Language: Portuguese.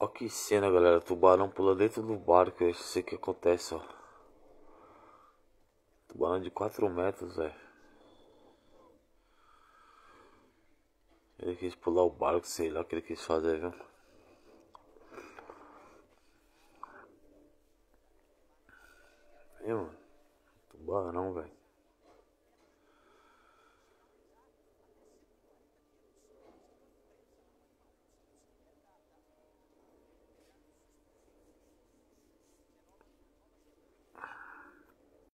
Olha que cena, galera. O tubarão pula dentro do barco. Eu é sei o que acontece, ó. Tubarão de 4 metros, velho. É. Ele quis pular o barco, sei lá o que ele quis fazer, viu? Viu? mano? tubarão, velho.